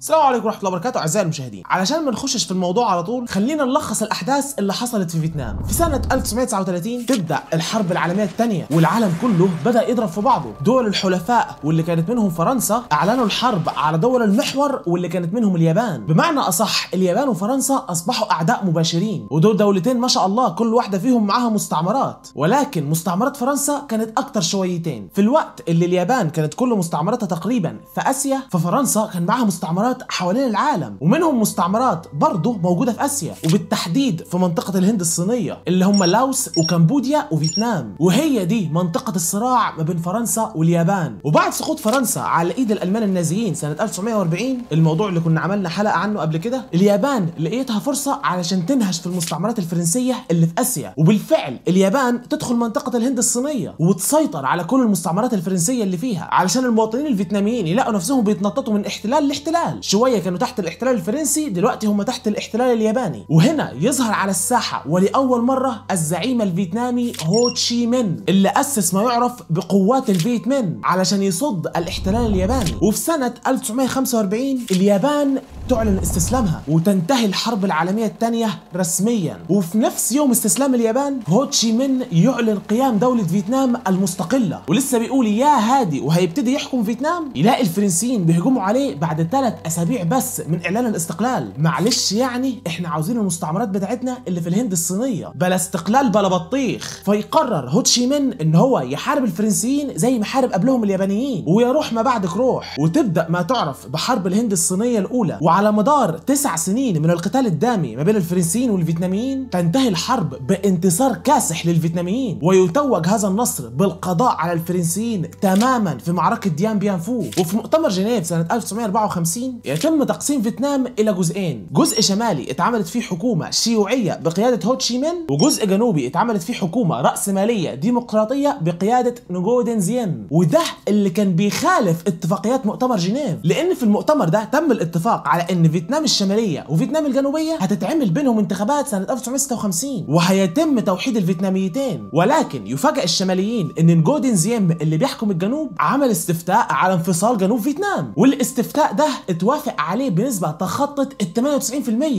السلام عليكم ورحمه الله وبركاته اعزائي المشاهدين علشان ما نخشش في الموضوع على طول خلينا نلخص الاحداث اللي حصلت في فيتنام في سنه 1939 تبدا الحرب العالميه الثانيه والعالم كله بدا يضرب في بعضه دول الحلفاء واللي كانت منهم فرنسا اعلنوا الحرب على دول المحور واللي كانت منهم اليابان بمعنى اصح اليابان وفرنسا اصبحوا اعداء مباشرين ودول دولتين ما شاء الله كل واحده فيهم معاها مستعمرات ولكن مستعمرات فرنسا كانت اكتر شويتين في الوقت اللي اليابان كانت كل مستعمراتها تقريبا في اسيا ففرنسا كان معاها مستعمرات مستعمرات حوالين العالم ومنهم مستعمرات برضه موجودة في آسيا وبالتحديد في منطقة الهند الصينية اللي هم لاوس وكمبوديا وفيتنام وهي دي منطقة الصراع ما بين فرنسا واليابان وبعد سقوط فرنسا على ايد الالمان النازيين سنة 1940 الموضوع اللي كنا عملنا حلقة عنه قبل كده اليابان لقيتها فرصة علشان تنهش في المستعمرات الفرنسية اللي في آسيا وبالفعل اليابان تدخل منطقة الهند الصينية وتسيطر على كل المستعمرات الفرنسية اللي فيها علشان المواطنين الفيتناميين يلاقوا نفسهم بيتنططوا من احتلال لاحتلال شويه كانوا تحت الاحتلال الفرنسي دلوقتي هم تحت الاحتلال الياباني وهنا يظهر على الساحه ولاول مره الزعيم الفيتنامي هو تشي مين اللي اسس ما يعرف بقوات الفيت مين علشان يصد الاحتلال الياباني وفي سنه 1945 اليابان تعلن استسلامها وتنتهي الحرب العالمية الثانية رسميا وفي نفس يوم استسلام اليابان هوتشي من يعلن قيام دولة فيتنام المستقلة ولسه بيقول يا هادي وهيبتدي يحكم فيتنام يلاقي الفرنسيين بيهجموا عليه بعد ثلاث أسابيع بس من إعلان الاستقلال معلش يعني إحنا عاوزين المستعمرات بتاعتنا اللي في الهند الصينية بلا استقلال بلا بطيخ فيقرر هوتشي من إن هو يحارب الفرنسيين زي ما حارب قبلهم اليابانيين ويروح ما بعدك روح وتبدأ ما تعرف بحرب الهند الصينية الأولى وعلى وعلى مدار تسع سنين من القتال الدامي ما بين الفرنسيين والفيتناميين تنتهي الحرب بانتصار كاسح للفيتناميين ويتوج هذا النصر بالقضاء على الفرنسيين تماما في معركة ديان بيان فو وفي مؤتمر جنيف سنة 1954 يتم تقسيم فيتنام إلى جزئين جزء شمالي اتعملت فيه حكومة شيوعية بقيادة هوتشي مين وجزء جنوبي اتعملت فيه حكومة رأسمالية ديمقراطية بقيادة نجو زين وده اللي كان بيخالف اتفاقيات مؤتمر جنيف لأن في المؤتمر ده تم الاتفاق على ان فيتنام الشماليه وفيتنام الجنوبيه هتتعمل بينهم انتخابات سنه 1956 وهيتم توحيد الفيتناميتين ولكن يفاجئ الشماليين ان نجودن زيم اللي بيحكم الجنوب عمل استفتاء على انفصال جنوب فيتنام والاستفتاء ده اتوافق عليه بنسبه تخطت ال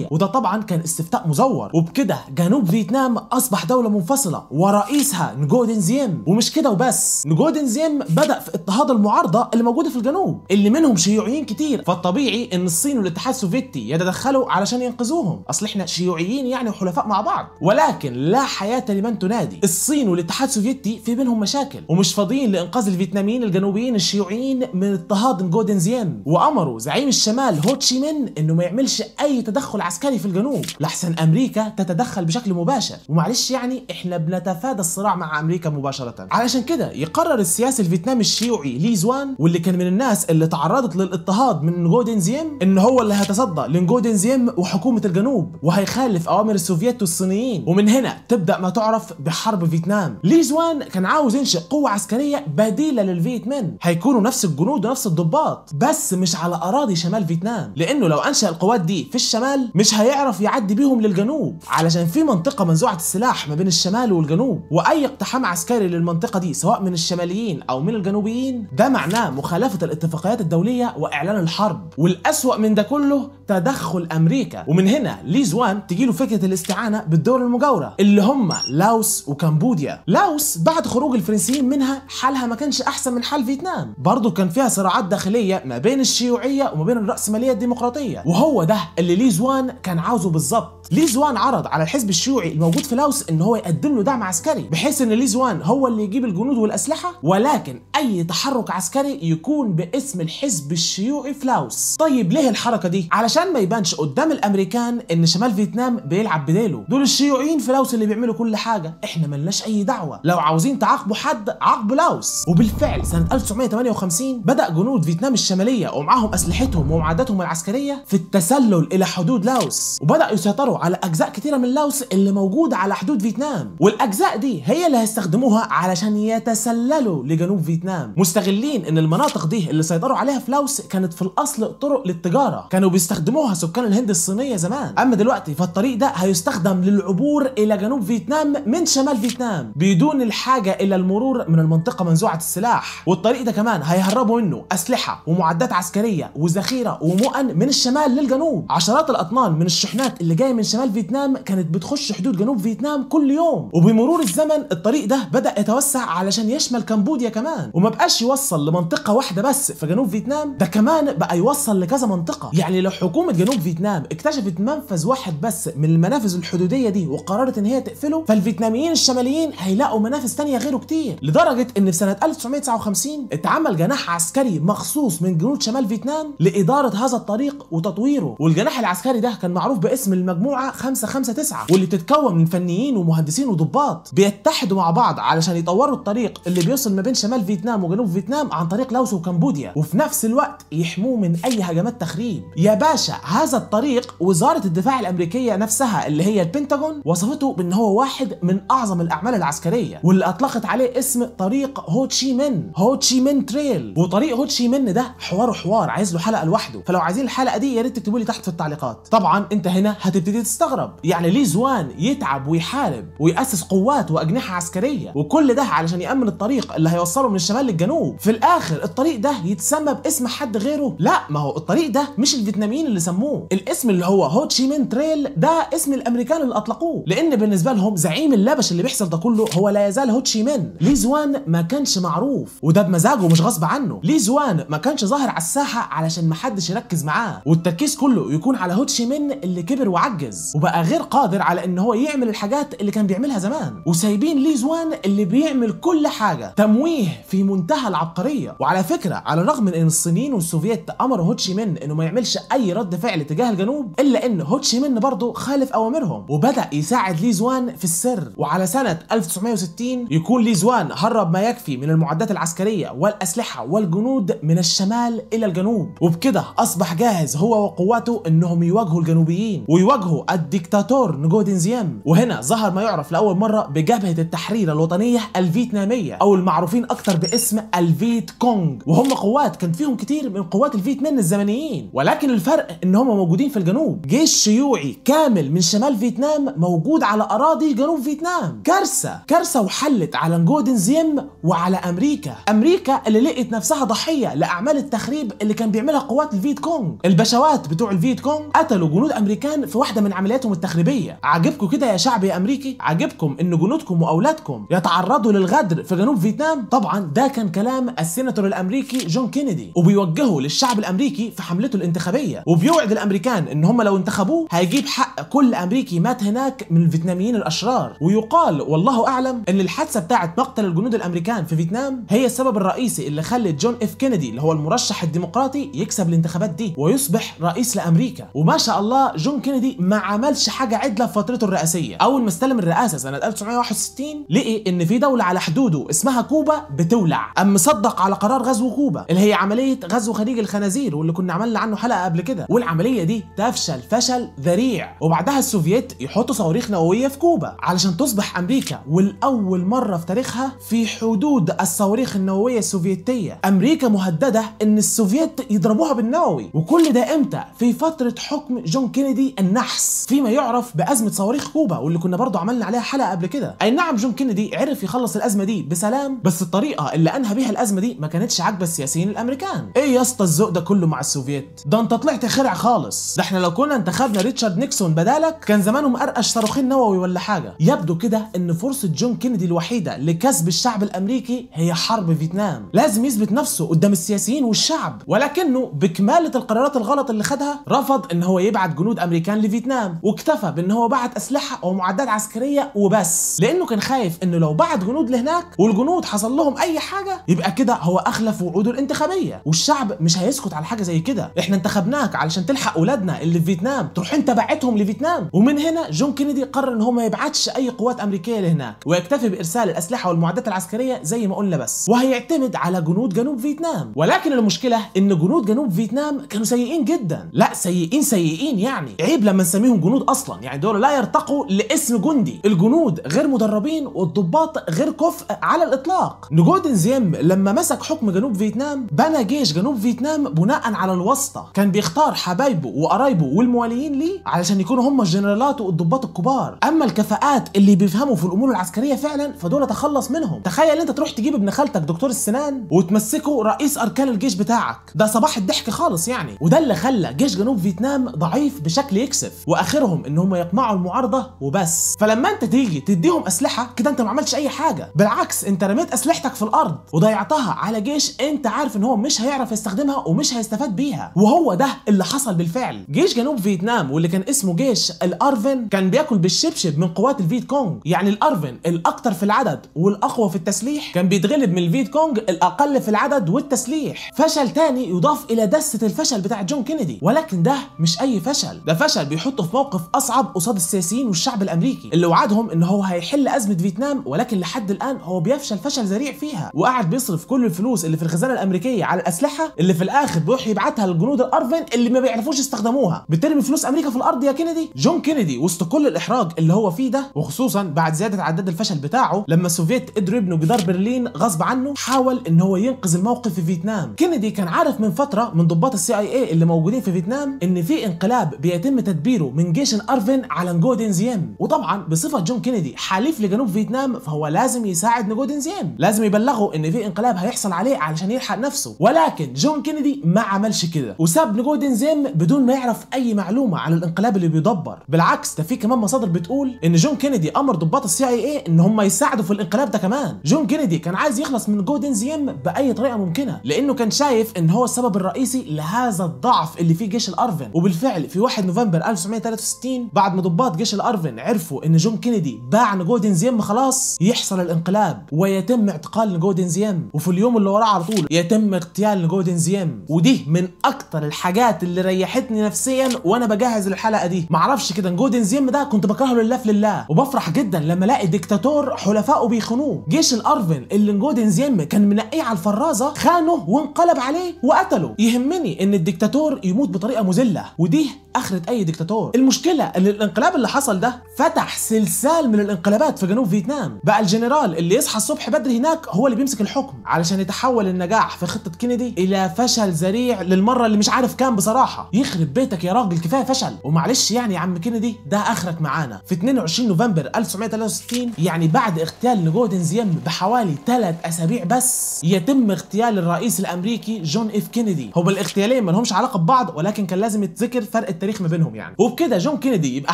98% وده طبعا كان استفتاء مزور وبكده جنوب فيتنام اصبح دوله منفصله ورئيسها نجودن زيم ومش كده وبس نجودن زيم بدا في اضطهاد المعارضه اللي موجوده في الجنوب اللي منهم شيوعيين كتير فالطبيعي ان الصين الاتحاد السوفيتي يتدخلوا علشان ينقذوهم اصل احنا شيوعيين يعني وحلفاء مع بعض ولكن لا حياه لمن تنادي الصين والاتحاد السوفيتي في بينهم مشاكل ومش فاضيين لانقاذ الفيتناميين الجنوبيين الشيوعيين من اضطهاد جودن زيان وامروا زعيم الشمال هوتشي من مين انه ما يعملش اي تدخل عسكري في الجنوب لحسن امريكا تتدخل بشكل مباشر ومعلش يعني احنا بنتفادى الصراع مع امريكا مباشره علشان كده يقرر السياسي الفيتنامي الشيوعي لي زوان واللي كان من الناس اللي تعرضت للاضطهاد من جودن زيان ان هو هو اللي هيتصدى لنجودن زيم وحكومة الجنوب وهيخالف أوامر السوفييت والصينيين ومن هنا تبدأ ما تعرف بحرب فيتنام لي زوان كان عاوز ينشئ قوة عسكرية بديلة للفيتمن هيكونوا نفس الجنود ونفس الضباط بس مش على أراضي شمال فيتنام لأنه لو أنشأ القوات دي في الشمال مش هيعرف يعدي بيهم للجنوب علشان في منطقة منزوعة السلاح ما بين الشمال والجنوب وأي اقتحام عسكري للمنطقة دي سواء من الشماليين أو من الجنوبيين ده معناه مخالفة الاتفاقيات الدولية وإعلان الحرب والأسوأ من ده كله تدخل امريكا ومن هنا لي زوان تجي له فكره الاستعانه بالدول المجاوره اللي هم لاوس وكمبوديا لاوس بعد خروج الفرنسيين منها حالها ما كانش احسن من حال فيتنام برضه كان فيها صراعات داخليه ما بين الشيوعيه وما بين الراسماليه الديمقراطيه وهو ده اللي لي زوان كان عاوزه بالظبط لي زوان عرض على الحزب الشيوعي الموجود في لاوس ان هو يقدم له دعم عسكري بحيث ان لي زوان هو اللي يجيب الجنود والاسلحه ولكن اي تحرك عسكري يكون باسم الحزب الشيوعي في لاوس طيب ليه الحركه دي علشان ما يبانش قدام الامريكان ان شمال فيتنام بيلعب بديله دول الشيوعيين في لاوس اللي بيعملوا كل حاجه احنا ملناش اي دعوه لو عاوزين تعاقبوا حد عاقبوا لاوس وبالفعل سنه 1958 بدا جنود فيتنام الشماليه ومعاهم اسلحتهم ومعاداتهم العسكريه في التسلل الى حدود لاوس وبداوا يسيطروا على اجزاء كتيره من لاوس اللي موجوده على حدود فيتنام والاجزاء دي هي اللي هيستخدموها علشان يتسللوا لجنوب فيتنام مستغلين ان المناطق دي اللي سيطروا عليها في لاوس كانت في الاصل طرق للتجاره كانوا بيستخدموها سكان الهند الصينيه زمان اما دلوقتي فالطريق ده هيستخدم للعبور الى جنوب فيتنام من شمال فيتنام بدون الحاجه الى المرور من المنطقه منزوعه السلاح والطريق ده كمان هيهربوا منه اسلحه ومعدات عسكريه وذخيره ومؤن من الشمال للجنوب عشرات الاطنان من الشحنات اللي جايه من شمال فيتنام كانت بتخش حدود جنوب فيتنام كل يوم وبمرور الزمن الطريق ده بدا يتوسع علشان يشمل كمبوديا كمان وما بقاش يوصل لمنطقه واحده بس في جنوب فيتنام ده كمان بقى يوصل لكذا منطقه يعني لو حكومه جنوب فيتنام اكتشفت منفذ واحد بس من المنافذ الحدوديه دي وقررت ان هي تقفله فالفيتناميين الشماليين هيلاقوا منافذ تانية غيره كتير لدرجه ان في سنه 1959 اتعمل جناح عسكري مخصوص من جنود شمال فيتنام لاداره هذا الطريق وتطويره والجناح العسكري ده كان معروف باسم المجموعه مجموعه 9 واللي بتتكون من فنيين ومهندسين وضباط بيتحدوا مع بعض علشان يطوروا الطريق اللي بيوصل ما بين شمال فيتنام وجنوب فيتنام عن طريق لاوس وكمبوديا وفي نفس الوقت يحموه من اي هجمات تخريب يا باشا هذا الطريق وزاره الدفاع الامريكيه نفسها اللي هي البنتاغون وصفته بان هو واحد من اعظم الاعمال العسكريه واللي اطلقت عليه اسم طريق هوتشي من هوتشي من تريل وطريق هوتشي من ده حواره حوار عايز له حلقه لوحده فلو عايزين الحلقه دي يا ريت تكتبوا لي تحت في التعليقات طبعا انت هنا هتبتدي تستغرب يعني ليه زوان يتعب ويحارب ويأسس قوات وأجنحة عسكرية وكل ده علشان يأمن الطريق اللي هيوصله من الشمال للجنوب في الآخر الطريق ده يتسمى باسم حد غيره لا ما هو الطريق ده مش الفيتناميين اللي سموه الاسم اللي هو هوتشيمين تريل ده اسم الامريكان اللي اطلقوه لان بالنسبه لهم زعيم اللبش اللي بيحصل ده كله هو لا يزال هوتشيمين لي زوان ما كانش معروف وده بمزاجه مش غصب عنه لي زوان ما كانش ظاهر على الساحه علشان ما حدش يركز معاه والتركيز كله يكون على هوتشيمين اللي كبر وعجل عايز وبقى غير قادر على ان هو يعمل الحاجات اللي كان بيعملها زمان وسايبين لي زوان اللي بيعمل كل حاجه تمويه في منتهى العبقريه وعلى فكره على الرغم من ان الصينيين والسوفييت امروا هوتشي مين انه ما يعملش اي رد فعل تجاه الجنوب الا ان هوتشي مين برضه خالف اوامرهم وبدا يساعد لي زوان في السر وعلى سنه 1960 يكون لي زوان هرب ما يكفي من المعدات العسكريه والاسلحه والجنود من الشمال الى الجنوب وبكده اصبح جاهز هو وقواته انهم يواجهوا الجنوبيين ويواجهوا الديكتاتور الدكتاتور نجو وهنا ظهر ما يعرف لاول مره بجبهه التحرير الوطنيه الفيتناميه او المعروفين اكثر باسم الفيت كونج وهم قوات كان فيهم كتير من قوات الفيتنام الزمنيين ولكن الفرق ان هم موجودين في الجنوب جيش شيوعي كامل من شمال فيتنام موجود على اراضي جنوب فيتنام كارثه كارثه وحلت على نجودين زيم وعلى امريكا امريكا اللي لقت نفسها ضحيه لاعمال التخريب اللي كان بيعملها قوات الفيت كونج البشوات بتوع الفيت كونج قتلوا جنود امريكان في واحده من من عملياتهم التخريبيه عاجبكم كده يا شعب يا امريكي عاجبكم ان جنودكم واولادكم يتعرضوا للغدر في جنوب فيتنام طبعا ده كان كلام السيناتور الامريكي جون كينيدي وبيوجهه للشعب الامريكي في حملته الانتخابيه وبيوعد الامريكان ان هم لو انتخبوه هيجيب حق كل امريكي مات هناك من الفيتناميين الاشرار ويقال والله اعلم ان الحادثه بتاعه مقتل الجنود الامريكان في فيتنام هي السبب الرئيسي اللي خلت جون اف كينيدي اللي هو المرشح الديمقراطي يكسب الانتخابات دي ويصبح رئيس لامريكا وما شاء الله جون كينيدي ما عملش حاجه عدله في فترته الرئاسيه اول ما استلم الرئاسه سنه 1961 لقي ان في دوله على حدوده اسمها كوبا بتولع قام مصدق على قرار غزو كوبا اللي هي عمليه غزو خليج الخنازير واللي كنا عملنا عنه حلقه قبل كده والعمليه دي تفشل فشل ذريع وبعدها السوفييت يحطوا صواريخ نوويه في كوبا علشان تصبح امريكا ولاول مره في تاريخها في حدود الصواريخ النوويه السوفيتيه امريكا مهدده ان السوفييت يضربوها بالنووي وكل ده امتى في فتره حكم جون كينيدي النحس فيما يعرف بازمه صواريخ كوبا واللي كنا برضه عملنا عليها حلقه قبل كده اي نعم جون كينيدي عرف يخلص الازمه دي بسلام بس الطريقه اللي انهى بيها الازمه دي ما كانتش عاجبه السياسيين الامريكان ايه يا اسطى الذوق ده كله مع السوفييت ده انت طلعت خرع خالص ده احنا لو كنا انتخبنا ريتشارد نيكسون بدالك كان زمانه ارقش صاروخين نووي ولا حاجه يبدو كده ان فرصه جون كينيدي الوحيده لكسب الشعب الامريكي هي حرب فيتنام لازم يثبت نفسه قدام السياسيين والشعب ولكنه بكماله القرارات الغلط اللي خدها رفض ان هو يبعت جنود امريكان لفيتنام الاسلام واكتفى بان هو بعت اسلحه ومعدات عسكريه وبس لانه كان خايف انه لو بعت جنود لهناك والجنود حصل لهم اي حاجه يبقى كده هو اخلف وعوده الانتخابيه والشعب مش هيسكت على حاجه زي كده احنا انتخبناك علشان تلحق اولادنا اللي في فيتنام تروح انت بعتهم لفيتنام ومن هنا جون كينيدي قرر ان هو ما يبعتش اي قوات امريكيه لهناك ويكتفي بارسال الاسلحه والمعدات العسكريه زي ما قلنا بس وهيعتمد على جنود جنوب فيتنام ولكن المشكله ان جنود جنوب فيتنام كانوا سيئين جدا لا سيئين سيئين يعني عيب لما نسميه نسميهم جنود اصلا يعني دول لا يرتقوا لاسم جندي الجنود غير مدربين والضباط غير كفء على الاطلاق نجودن زيم لما مسك حكم جنوب فيتنام بنى جيش جنوب فيتنام بناء على الواسطه كان بيختار حبايبه وقرايبه والمواليين ليه علشان يكونوا هم الجنرالات والضباط الكبار اما الكفاءات اللي بيفهموا في الامور العسكريه فعلا فدول تخلص منهم تخيل انت تروح تجيب ابن خالتك دكتور السنان وتمسكه رئيس اركان الجيش بتاعك ده صباح الضحك خالص يعني وده اللي خلى جيش جنوب فيتنام ضعيف بشكل يكسف واخرهم ان هم يقمعوا المعارضه وبس فلما انت تيجي تديهم اسلحه كده انت ما عملتش اي حاجه بالعكس انت رميت اسلحتك في الارض وضيعتها على جيش انت عارف ان هو مش هيعرف يستخدمها ومش هيستفاد بيها وهو ده اللي حصل بالفعل جيش جنوب فيتنام واللي كان اسمه جيش الارفن كان بياكل بالشبشب من قوات الفيت كونج يعني الارفن الاكثر في العدد والاقوى في التسليح كان بيتغلب من الفيت كونج الاقل في العدد والتسليح فشل تاني يضاف الى دسه الفشل بتاع جون كينيدي ولكن ده مش اي فشل ده فشل بيحط هيتحطوا في موقف اصعب قصاد السياسيين والشعب الامريكي اللي وعدهم ان هو هيحل ازمه فيتنام ولكن لحد الان هو بيفشل فشل ذريع فيها وقاعد بيصرف كل الفلوس اللي في الخزانه الامريكيه على الاسلحه اللي في الاخر بيروح يبعتها للجنود الارفن اللي ما بيعرفوش يستخدموها بترمي فلوس امريكا في الارض يا كينيدي جون كينيدي وسط كل الاحراج اللي هو فيه ده وخصوصا بعد زياده عداد الفشل بتاعه لما السوفيت قدروا يبنوا جدار برلين غصب عنه حاول ان هو ينقذ الموقف في فيتنام كينيدي كان عارف من فتره من ضباط السي اي اي اللي موجودين في فيتنام ان في انقلاب بيتم تدبيره من جيش الارفن على نجودين دينزيان وطبعا بصفه جون كينيدي حليف لجنوب فيتنام فهو لازم يساعد نجودين دينزيان لازم يبلغه ان في انقلاب هيحصل عليه علشان يلحق نفسه ولكن جون كينيدي ما عملش كده وساب نجودين دينزيان بدون ما يعرف اي معلومه عن الانقلاب اللي بيدبر بالعكس ده في كمان مصادر بتقول ان جون كينيدي امر ضباط السي اي اي ان هم يساعدوا في الانقلاب ده كمان جون كينيدي كان عايز يخلص من جودين دينزيان باي طريقه ممكنه لانه كان شايف ان هو السبب الرئيسي لهذا الضعف اللي فيه جيش الارفن وبالفعل في 1 نوفمبر 1900 63 بعد ما ضباط جيش الارفن عرفوا ان جون كينيدي باع نجودن زيم خلاص يحصل الانقلاب ويتم اعتقال نجودن زيم وفي اليوم اللي وراه على طول يتم اغتيال نجودن زيم ودي من اكتر الحاجات اللي ريحتني نفسيا وانا بجهز الحلقه دي معرفش كده نجودن زيم ده كنت بكرهه لله لله وبفرح جدا لما الاقي ديكتاتور حلفائه بيخنوه جيش الارفن اللي نجودن زيم كان منقيه على الفرازه خانه وانقلب عليه وقتله يهمني ان الديكتاتور يموت بطريقه مذله ودي اخره اي ديكتاتور المشكلة ان الانقلاب اللي حصل ده فتح سلسال من الانقلابات في جنوب فيتنام بقى الجنرال اللي يصحى الصبح بدري هناك هو اللي بيمسك الحكم علشان يتحول النجاح في خطة كينيدي الى فشل ذريع للمرة اللي مش عارف كام بصراحة يخرب بيتك يا راجل كفاية فشل ومعلش يعني يا عم كينيدي ده اخرك معانا في 22 نوفمبر 1963 يعني بعد اغتيال نجودن زيم بحوالي 3 اسابيع بس يتم اغتيال الرئيس الامريكي جون اف كينيدي هو الاغتيالين ما لهمش علاقة ببعض ولكن كان لازم يتذكر فرق التاريخ ما بينهم يعني وبك كده جون كينيدي يبقى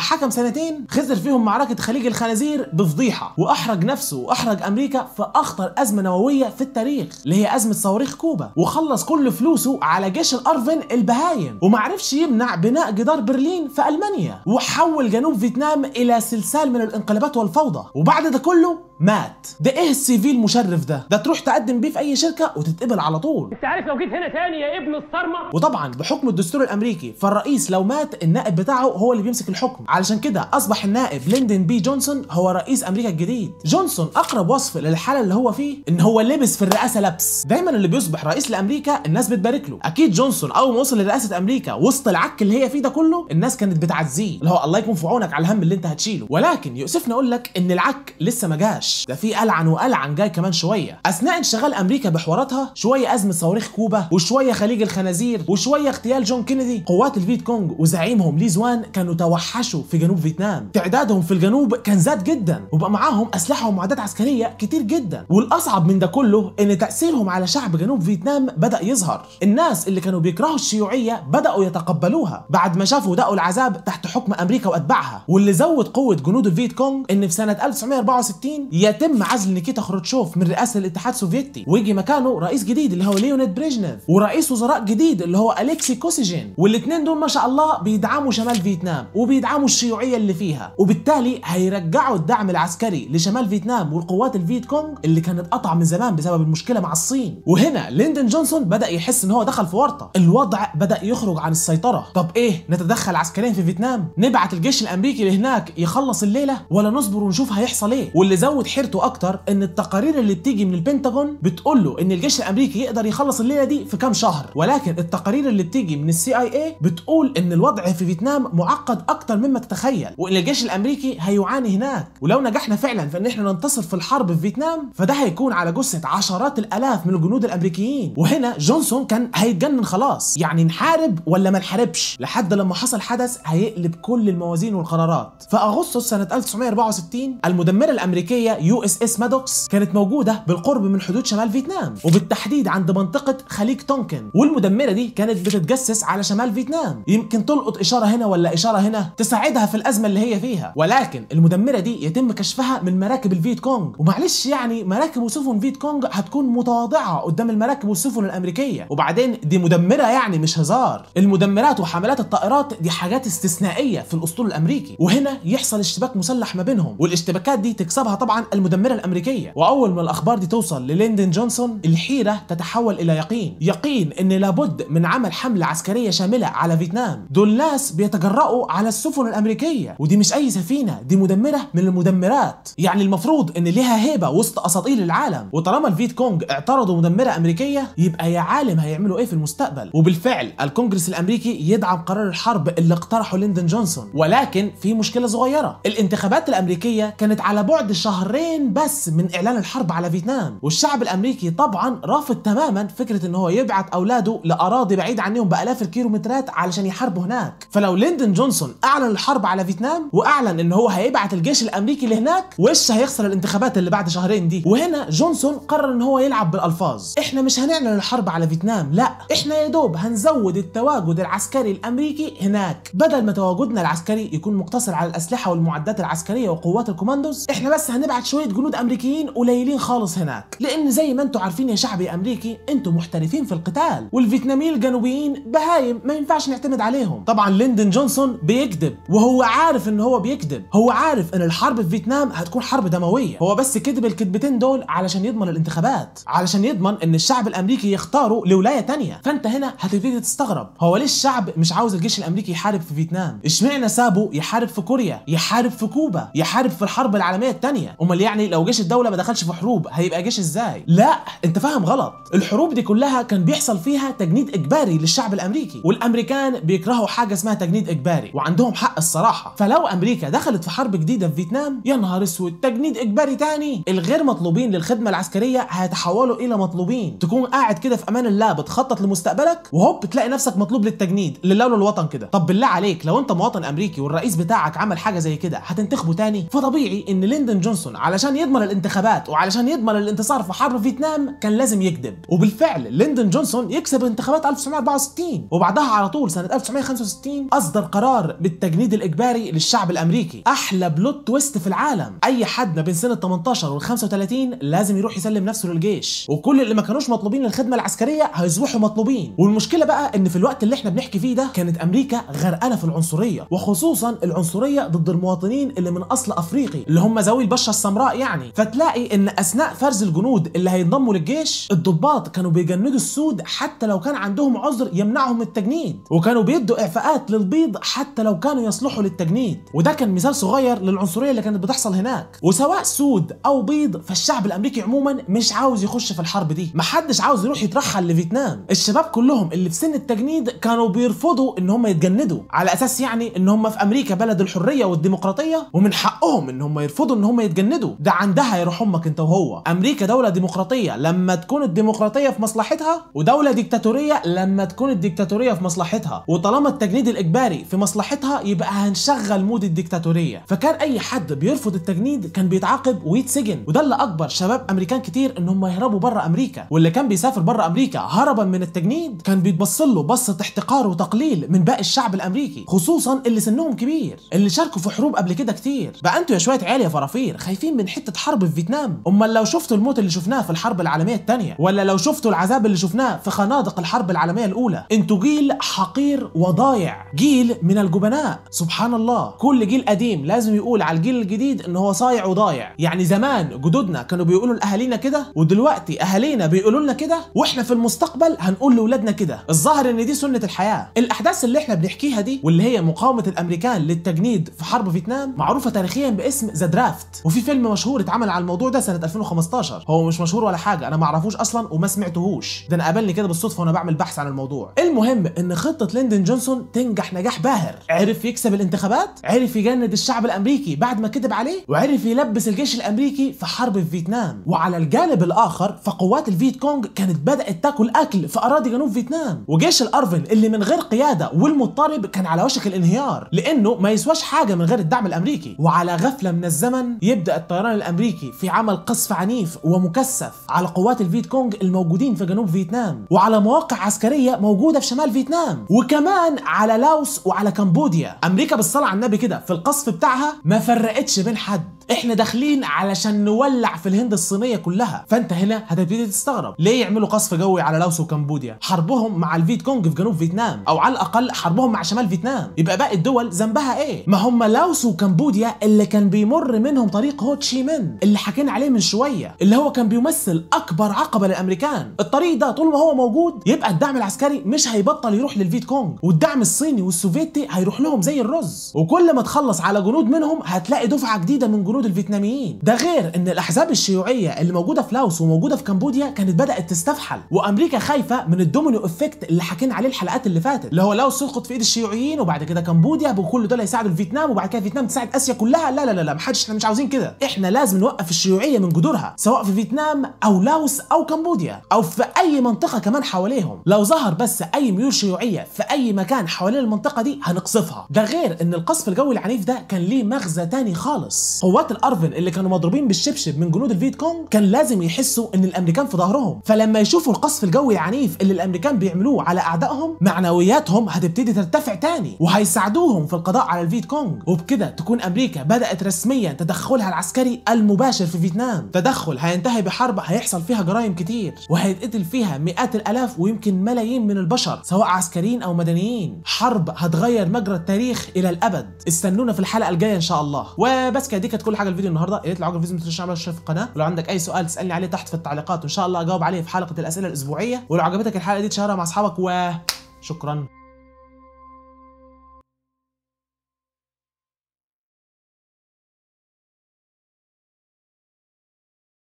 حكم سنتين خسر فيهم معركه خليج الخنازير بفضيحه واحرج نفسه واحرج امريكا في اخطر ازمه نوويه في التاريخ اللي هي ازمه صواريخ كوبا وخلص كل فلوسه على جيش الارفن البهايم ومعرفش يمنع بناء جدار برلين في المانيا وحول جنوب فيتنام الى سلسال من الانقلابات والفوضى وبعد ده كله مات ده ايه السي في المشرف ده ده تروح تقدم بيه في اي شركه وتتقبل على طول انت عارف لو جيت هنا تاني يا ابن الصرمه وطبعا بحكم الدستور الامريكي فالرئيس لو مات النائب بتاعه هو اللي بيمسك الحكم علشان كده اصبح النائب ليندن بي جونسون هو رئيس امريكا الجديد جونسون اقرب وصف للحاله اللي هو فيه ان هو لبس في الرئاسه لبس دايما اللي بيصبح رئيس لامريكا الناس بتبارك له اكيد جونسون اول ما وصل لرئاسه امريكا وسط العك اللي هي فيه ده كله الناس كانت بتعزيه اللي هو الله يكون في عونك على الهم اللي انت هتشيله ولكن يؤسفني اقول لك ان العك لسه ما جاش بلاش ده في ألعن وألعن جاي كمان شوية أثناء انشغال أمريكا بحواراتها شوية أزمة صواريخ كوبا وشوية خليج الخنازير وشوية اغتيال جون كينيدي قوات الفيت كونج وزعيمهم لي زوان كانوا توحشوا في جنوب فيتنام تعدادهم في الجنوب كان زاد جدا وبقى معاهم أسلحة ومعدات عسكرية كتير جدا والأصعب من ده كله إن تأثيرهم على شعب جنوب فيتنام بدأ يظهر الناس اللي كانوا بيكرهوا الشيوعية بدأوا يتقبلوها بعد ما شافوا دقوا العذاب تحت حكم أمريكا وأتباعها واللي زود قوة جنود الفيت كونج إن في سنة 1964 يتم عزل نيكيتا خروتشوف من رئاسه الاتحاد السوفيتي ويجي مكانه رئيس جديد اللي هو ليونيد بريجنيف ورئيس وزراء جديد اللي هو اليكسي كوسيجين والاثنين دول ما شاء الله بيدعموا شمال فيتنام وبيدعموا الشيوعيه اللي فيها وبالتالي هيرجعوا الدعم العسكري لشمال فيتنام والقوات الفيت كونج اللي كانت قطع من زمان بسبب المشكله مع الصين وهنا ليندن جونسون بدا يحس ان هو دخل في ورطه الوضع بدا يخرج عن السيطره طب ايه نتدخل عسكريا في فيتنام نبعت الجيش الامريكي لهناك يخلص الليله ولا نصبر ونشوف هيحصل ايه واللي زود حيرته اكتر ان التقارير اللي بتيجي من البنتاغون بتقول له ان الجيش الامريكي يقدر يخلص الليله دي في كام شهر ولكن التقارير اللي بتيجي من السي اي اي بتقول ان الوضع في فيتنام معقد اكتر مما تتخيل وان الجيش الامريكي هيعاني هناك ولو نجحنا فعلا في ان احنا ننتصر في الحرب في فيتنام فده هيكون على جثه عشرات الالاف من الجنود الامريكيين وهنا جونسون كان هيتجنن خلاص يعني نحارب ولا ما نحاربش لحد لما حصل حدث هيقلب كل الموازين والقرارات في اغسطس سنه 1964 المدمره الامريكيه يو اس اس مادوكس كانت موجوده بالقرب من حدود شمال فيتنام وبالتحديد عند منطقه خليج تونكن والمدمره دي كانت بتتجسس على شمال فيتنام يمكن تلقط اشاره هنا ولا اشاره هنا تساعدها في الازمه اللي هي فيها ولكن المدمره دي يتم كشفها من مراكب الفيت كونج ومعلش يعني مراكب وسفن فيت كونج هتكون متواضعه قدام المراكب والسفن الامريكيه وبعدين دي مدمره يعني مش هزار المدمرات وحملات الطائرات دي حاجات استثنائيه في الاسطول الامريكي وهنا يحصل اشتباك مسلح ما بينهم والاشتباكات دي تكسبها طبعا المدمره الامريكيه واول ما الاخبار دي توصل لليندن جونسون الحيره تتحول الى يقين يقين ان لابد من عمل حمله عسكريه شامله على فيتنام دول ناس بيتجرأوا على السفن الامريكيه ودي مش اي سفينه دي مدمره من المدمرات يعني المفروض ان ليها هيبه وسط اساطيل العالم وطالما الفيت كونج اعترضوا مدمره امريكيه يبقى يا عالم هيعملوا ايه في المستقبل وبالفعل الكونجرس الامريكي يدعم قرار الحرب اللي اقترحه ليندن جونسون ولكن في مشكله صغيره الانتخابات الامريكيه كانت على بعد شهر شهرين بس من اعلان الحرب على فيتنام والشعب الامريكي طبعا رافض تماما فكره ان هو يبعت اولاده لاراضي بعيد عنهم بالاف الكيلومترات علشان يحاربوا هناك فلو ليندن جونسون اعلن الحرب على فيتنام واعلن ان هو هيبعت الجيش الامريكي لهناك وش هيخسر الانتخابات اللي بعد شهرين دي وهنا جونسون قرر ان هو يلعب بالالفاظ احنا مش هنعلن الحرب على فيتنام لا احنا يا دوب هنزود التواجد العسكري الامريكي هناك بدل ما تواجدنا العسكري يكون مقتصر على الاسلحه والمعدات العسكريه وقوات الكوماندوز احنا بس هنبعت بعد شويه جنود امريكيين قليلين خالص هناك لان زي ما انتم عارفين يا شعبي امريكي انتم محترفين في القتال والفيتناميين الجنوبيين بهايم ما ينفعش نعتمد عليهم طبعا ليندن جونسون بيكذب وهو عارف ان هو بيكذب هو عارف ان الحرب في فيتنام هتكون حرب دمويه هو بس كذب الكذبتين دول علشان يضمن الانتخابات علشان يضمن ان الشعب الامريكي يختاره لولايه تانية فانت هنا هتبتدي تستغرب هو ليه الشعب مش عاوز الجيش الامريكي يحارب في فيتنام اشمعنى سابه يحارب في كوريا يحارب في كوبا يحارب في الحرب العالميه التانية امال يعني لو جيش الدوله ما دخلش في حروب هيبقى جيش ازاي لا انت فاهم غلط الحروب دي كلها كان بيحصل فيها تجنيد اجباري للشعب الامريكي والامريكان بيكرهوا حاجه اسمها تجنيد اجباري وعندهم حق الصراحه فلو امريكا دخلت في حرب جديده في فيتنام يا نهار اسود تجنيد اجباري تاني الغير مطلوبين للخدمه العسكريه هيتحولوا الى مطلوبين تكون قاعد كده في امان الله بتخطط لمستقبلك وهوب تلاقي نفسك مطلوب للتجنيد لله الوطن كده طب بالله عليك لو انت مواطن امريكي والرئيس بتاعك عمل حاجه زي كده هتنتخبه تاني فطبيعي ان ليندن جونسون علشان يضمن الانتخابات وعلشان يضمن الانتصار في حرب فيتنام كان لازم يكذب وبالفعل ليندون جونسون يكسب انتخابات 1964 وبعدها على طول سنة 1965 أصدر قرار بالتجنيد الإجباري للشعب الأمريكي أحلى بلوت تويست في العالم أي حد ما بين سن 18 وال 35 لازم يروح يسلم نفسه للجيش وكل اللي ما كانوش مطلوبين للخدمة العسكرية هيصبحوا مطلوبين والمشكلة بقى إن في الوقت اللي احنا بنحكي فيه ده كانت أمريكا غرقانة في العنصرية وخصوصا العنصرية ضد المواطنين اللي من أصل أفريقي اللي هم ذوي البشرة السمراء يعني فتلاقي ان اثناء فرز الجنود اللي هينضموا للجيش الضباط كانوا بيجندوا السود حتى لو كان عندهم عذر يمنعهم من التجنيد وكانوا بيدوا اعفاءات للبيض حتى لو كانوا يصلحوا للتجنيد وده كان مثال صغير للعنصريه اللي كانت بتحصل هناك وسواء سود او بيض فالشعب الامريكي عموما مش عاوز يخش في الحرب دي محدش عاوز يروح يترحل لفيتنام الشباب كلهم اللي في سن التجنيد كانوا بيرفضوا ان هم يتجندوا على اساس يعني ان هم في امريكا بلد الحريه والديمقراطيه ومن حقهم ان هم يرفضوا ان هم يتجندوا تفرضه ده عندها يروح امك انت وهو امريكا دوله ديمقراطيه لما تكون الديمقراطيه في مصلحتها ودوله ديكتاتوريه لما تكون الديكتاتوريه في مصلحتها وطالما التجنيد الاجباري في مصلحتها يبقى هنشغل مود الديكتاتوريه فكان اي حد بيرفض التجنيد كان بيتعاقب ويتسجن وده اللي اكبر شباب امريكان كتير ان هم يهربوا بره امريكا واللي كان بيسافر بره امريكا هربا من التجنيد كان بيتبص له بصه احتقار وتقليل من باقي الشعب الامريكي خصوصا اللي سنهم كبير اللي شاركوا في حروب قبل كده كتير بقى انتوا يا شويه عيال يا فرافير خايفين خايفين من حته حرب في فيتنام امال لو شفتوا الموت اللي شفناه في الحرب العالميه الثانيه ولا لو شفتوا العذاب اللي شفناه في خنادق الحرب العالميه الاولى انتوا جيل حقير وضايع جيل من الجبناء سبحان الله كل جيل قديم لازم يقول على الجيل الجديد ان هو صايع وضايع يعني زمان جدودنا كانوا بيقولوا لاهالينا كده ودلوقتي اهالينا بيقولوا لنا كده واحنا في المستقبل هنقول لاولادنا كده الظاهر ان دي سنه الحياه الاحداث اللي احنا بنحكيها دي واللي هي مقاومه الامريكان للتجنيد في حرب فيتنام معروفه تاريخيا باسم ذا درافت وفي فيلم مشهور اتعمل على الموضوع ده سنه 2015 هو مش مشهور ولا حاجه انا ما اعرفوش اصلا وما سمعتهوش ده انا قابلني كده بالصدفه وانا بعمل بحث عن الموضوع المهم ان خطه ليندن جونسون تنجح نجاح باهر عرف يكسب الانتخابات عرف يجند الشعب الامريكي بعد ما كذب عليه وعرف يلبس الجيش الامريكي في حرب في فيتنام وعلى الجانب الاخر فقوات الفيت كونج كانت بدات تاكل اكل في اراضي جنوب فيتنام وجيش الارفن اللي من غير قياده والمضطرب كان على وشك الانهيار لانه ما يسواش حاجه من غير الدعم الامريكي وعلى غفله من الزمن يبدا الطيران الامريكي في عمل قصف عنيف ومكثف على قوات الفيت كونغ الموجودين في جنوب فيتنام وعلى مواقع عسكريه موجوده في شمال فيتنام وكمان على لاوس وعلى كمبوديا امريكا بالصلاه على النبي كده في القصف بتاعها ما فرقتش بين حد احنا داخلين علشان نولع في الهند الصينيه كلها فانت هنا هتبتدي تستغرب ليه يعملوا قصف جوي على لاوس وكمبوديا حربهم مع الفيت كونج في جنوب فيتنام او على الاقل حربهم مع شمال فيتنام يبقى باقي الدول ذنبها ايه ما هم لاوس وكمبوديا اللي كان بيمر منهم طريق هو تشي من اللي حكينا عليه من شويه اللي هو كان بيمثل اكبر عقبه للامريكان الطريق ده طول ما هو موجود يبقى الدعم العسكري مش هيبطل يروح للفيت كونج والدعم الصيني والسوفيتي هيروح لهم زي الرز وكل ما تخلص على جنود منهم هتلاقي دفعه جديده من جنود الهنود الفيتناميين ده غير ان الاحزاب الشيوعيه اللي موجوده في لاوس وموجوده في كمبوديا كانت بدات تستفحل وامريكا خايفه من الدومينو افكت اللي حكينا عليه الحلقات اللي فاتت اللي هو لاوس تسقط في ايد الشيوعيين وبعد كده كمبوديا بكل دول هيساعدوا الفيتنام وبعد كده فيتنام تساعد اسيا كلها لا لا لا, لا محدش احنا مش عاوزين كده احنا لازم نوقف الشيوعيه من جذورها سواء في فيتنام او لاوس او كمبوديا او في اي منطقه كمان حواليهم لو ظهر بس اي ميول شيوعيه في اي مكان حوالين المنطقه دي هنقصفها ده غير ان القصف الجوي العنيف ده كان ليه مغزى تاني خالص قوات الوقت الارفن اللي كانوا مضروبين بالشبشب من جنود الفيت كونج كان لازم يحسوا ان الامريكان في ظهرهم فلما يشوفوا القصف الجوي العنيف اللي الامريكان بيعملوه على اعدائهم معنوياتهم هتبتدي ترتفع تاني وهيساعدوهم في القضاء على الفيت كونج وبكده تكون امريكا بدات رسميا تدخلها العسكري المباشر في فيتنام تدخل هينتهي بحرب هيحصل فيها جرائم كتير وهيتقتل فيها مئات الالاف ويمكن ملايين من البشر سواء عسكريين او مدنيين حرب هتغير مجرى التاريخ الى الابد استنونا في الحلقه الجايه ان شاء الله وبس كده دي كانت كل حاجه الفيديو النهارده يا ريت لو عجبك الفيديو ما تنساش عمل في القناه ولو عندك اي سؤال تسالني عليه تحت في التعليقات وان شاء الله اجاوب عليه في حلقه الاسئله الاسبوعيه ولو عجبتك الحلقه دي تشاركها مع اصحابك وشكرا